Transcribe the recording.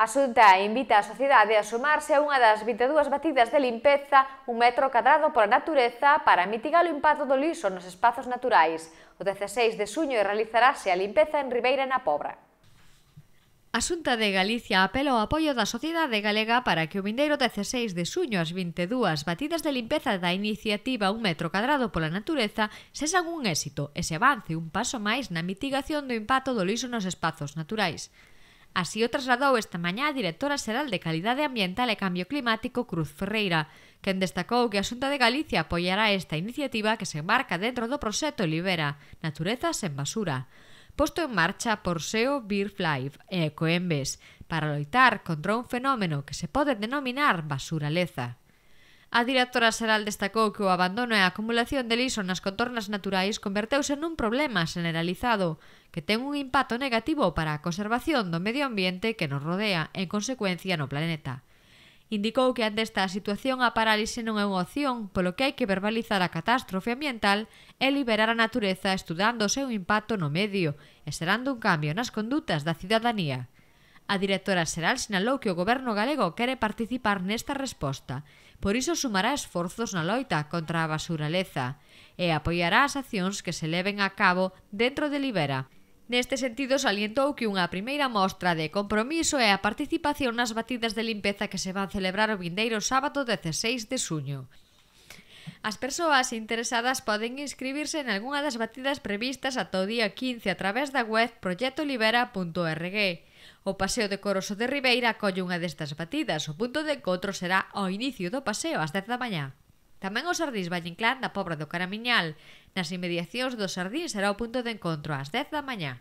A Xunta invita a sociedade a sumarse a unha das 22 batidas de limpeza un metro cadrado pola natureza para mitigar o impacto do lixo nos espazos naturais. O 16 de suño realizarase a limpeza en Ribeira na Pobra. A Xunta de Galicia apela ao apoio da sociedade galega para que o vindeiro 16 de suño as 22 batidas de limpeza da iniciativa Un metro cadrado pola natureza sexan un éxito e se avance un paso máis na mitigación do impacto do lixo nos espazos naturais. Así o trasladou esta mañá a directora xeral de Calidade Ambiental e Cambio Climático Cruz Ferreira, quen destacou que a Xunta de Galicia apoiará esta iniciativa que se embarca dentro do proxecto Libera, Natureza sen basura, posto en marcha por SEO Beer Live e Ecoembes, para loitar contra un fenómeno que se pode denominar basuraleza. A directora xeral destacou que o abandono e a acumulación de lixo nas contornas naturais converteuse nun problema generalizado, que ten un impacto negativo para a conservación do medio ambiente que nos rodea en consecuencia, no planeta. Indicou que ante esta situación a parálise non é unha opción, polo que hai que verbalizar a catástrofe ambiental e liberar a natureza estudando o seu impacto no medio e serando un cambio nas condutas da cidadanía. A directora Seral sinalou que o goberno galego quere participar nesta resposta, por iso sumará esforzos na loita contra a basuraleza e apoiará as accións que se leven a cabo dentro de Libera. Neste sentido, salientou que unha primeira mostra de compromiso é a participación nas batidas de limpeza que se van celebrar o vindeiro sábado 16 de suño. As persoas interesadas poden inscribirse en algunha das batidas previstas ata o día 15 a través da web proyectolibera.org. O Paseo de Coroso de Ribeira acolle unha destas batidas. O punto de encontro será ao inicio do paseo ás 10 da mañá. Tamén o Sardís Valle Inclán da Pobra do Caramiñal. Nas inmediacións do Sardín será o punto de encontro ás 10 da mañá.